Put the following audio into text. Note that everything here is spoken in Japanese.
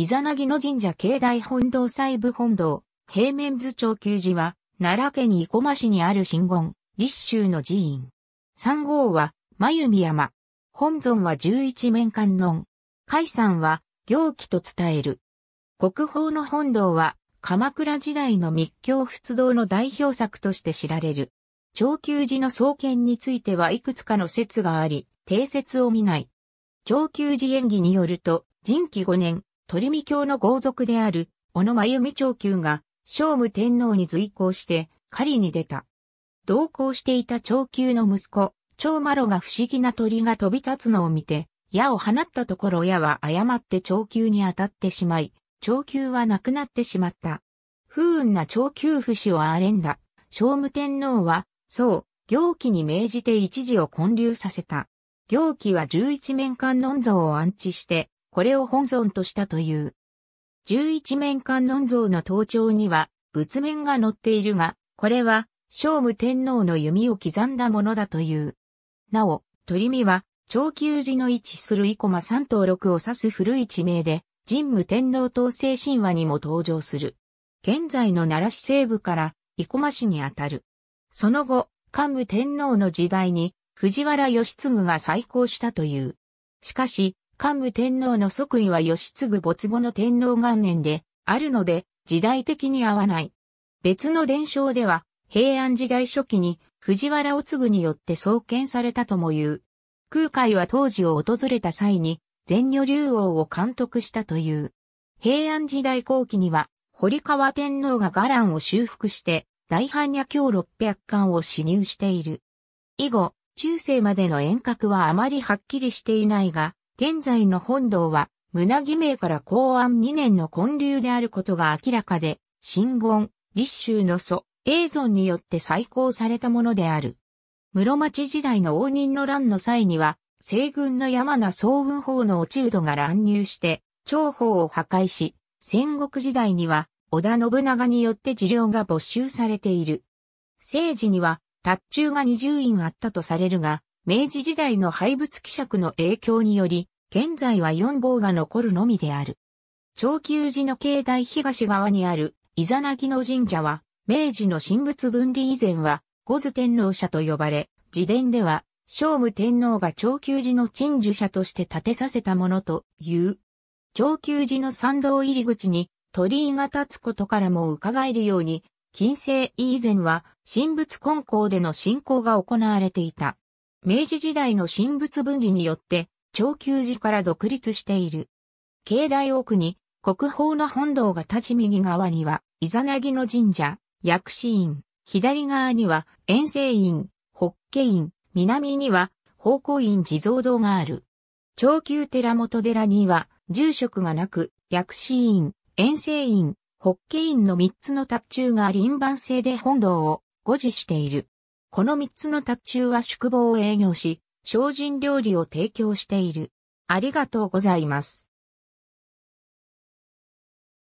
イザナギの神社境内本堂細部本堂、平面図長久寺は、奈良県生駒市にある神言、立州の寺院。三号は、真弓山。本尊は十一面観音。海山は、行基と伝える。国宝の本堂は、鎌倉時代の密教仏道の代表作として知られる。長久寺の創建についてはいくつかの説があり、定説を見ない。長久寺演技によると、人気5年、鳥見教の豪族である、小野真由美長久が、聖武天皇に随行して、狩りに出た。同行していた長久の息子、長麻呂が不思議な鳥が飛び立つのを見て、矢を放ったところ矢は誤って長久に当たってしまい、長久は亡くなってしまった。不運な長久不死をあれんだ。聖武天皇は、そう、行基に命じて一時を混流させた。行基は十一面観音像を安置して、これを本尊としたという。十一面観音像の頭頂には仏面が載っているが、これは聖武天皇の弓を刻んだものだという。なお、鳥見は、長久寺の位置する生駒三等六を指す古い地名で、神武天皇統制神話にも登場する。現在の奈良市西部から生駒市にあたる。その後、桓武天皇の時代に藤原義継が再興したという。しかし、桓武天皇の即位は義継没後の天皇元年で、あるので、時代的に合わない。別の伝承では、平安時代初期に藤原お継によって創建されたとも言う。空海は当時を訪れた際に、全女竜王を監督したという。平安時代後期には、堀川天皇が伽藍を修復して、大般若経六百官巻を侵入している。以後、中世までの遠隔はあまりはっきりしていないが、現在の本堂は、胸木名から公安2年の建立であることが明らかで、新言、立州の祖、永存によって再興されたものである。室町時代の応仁の乱の際には、西軍の山名総運法の落ち人が乱入して、長方を破壊し、戦国時代には、織田信長によって治療が没収されている。政治には、達中が二0院あったとされるが、明治時代の廃仏希釈の影響により、現在は4棒が残るのみである。長久寺の境内東側にある、イザナギの神社は、明治の神仏分離以前は、五頭天皇社と呼ばれ、自伝では、聖武天皇が長久寺の鎮守社として建てさせたものという。長久寺の参道入り口に鳥居が立つことからも伺えるように、近世以前は神仏根校での信仰が行われていた。明治時代の神仏分離によって、長久寺から独立している。境内奥に、国宝の本堂が立ち右側には、イザナギの神社、薬師院、左側には、遠征院、北家院、南には、宝光院地蔵堂がある。長久寺元寺には、住職がなく、薬師院、遠征院、北家院の三つの卓中が輪番制で本堂を護持している。この3つの卓中は宿坊を営業し、精進料理を提供している。ありがとうございます。